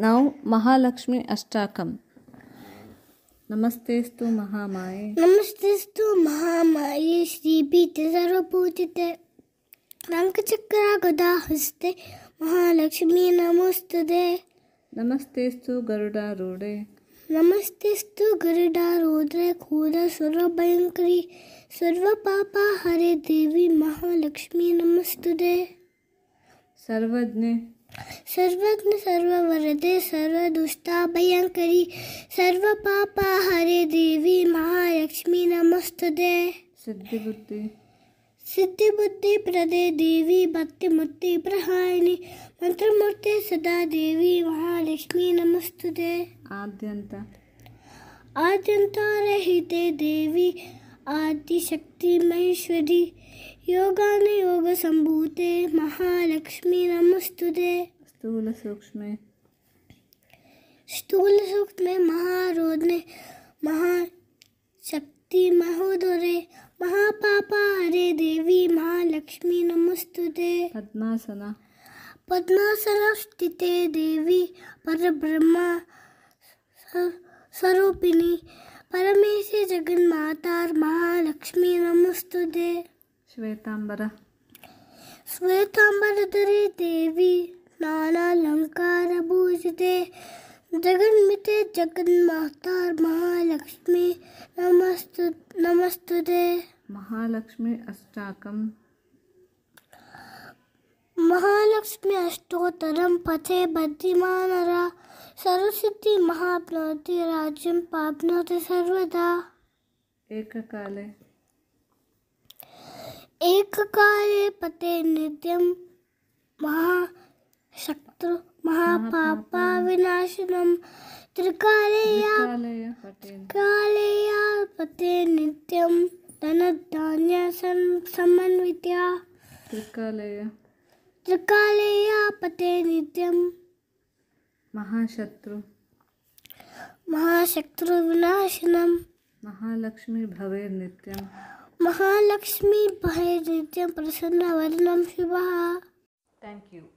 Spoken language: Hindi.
नौ महालक्ष्मी अष्टाकम नमस्ते महामाये नमस्तेस्तु महामाये श्री पीते सर्वपूजिते रंगचक्र गदा हस्ते महालक्ष्मी नमोस्तुते नमस्तेस्तु गरुडारूढे नमस्तेस्तु सर्व कूद सर्वभयङ्करी सर्वपापा हरे देवी महालक्ष्मी नमस्तुते सर्वज्ञे सर्वज्ञ सर्ववरदे सर्वदुष्टा भयंकरी सर्व पापा हरे देवी महालक्ष्मी नमस्ते सिद्धि बुद्धि सिद्धि बुद्धि प्रदे देवी भक्ति मुक्ति मंत्र मंत्रमूर्ति सदा देवी महालक्ष्मी आद्यंता आद्यंत हिते देवी आदिशक्ति महेश्वरी योग संभूते महालक्ष्मी नमस्तुते स्थूल सूक्ष्म स्थूल सूक्ष्म महारोधने महाशक्ति महोदरे महापापा हरे देवी महालक्ष्मी नमस्तुते पद्मासना पद्मासना स्थिते देवी परब्रह्मा स्वरूपिणी परमेशे जगन्माता महालक्ष्मी नमस्तुते श्वेतांबरा श्वेतांबर देवी दे जगन मिते जगन माता महालक्ष्मी नमस्त नमस्त दे महालक्ष्मी अष्टाकम् महालक्ष्मी अष्टोत्तरं पथे बद्धिमानरा सरस्वती महाप्रति राज्य प्राप्नोति सर्वदा एक काले एक काले पते नित्यं महा शत्रु महापापा विनाशनम समन्वित्या नित्यम महाशत्रु महाशत्रु विनाशनम महालक्ष्मी भवे नित्यम महालक्ष्मी भवे नित्यम प्रसन्न वर्णम शुभ थैंक यू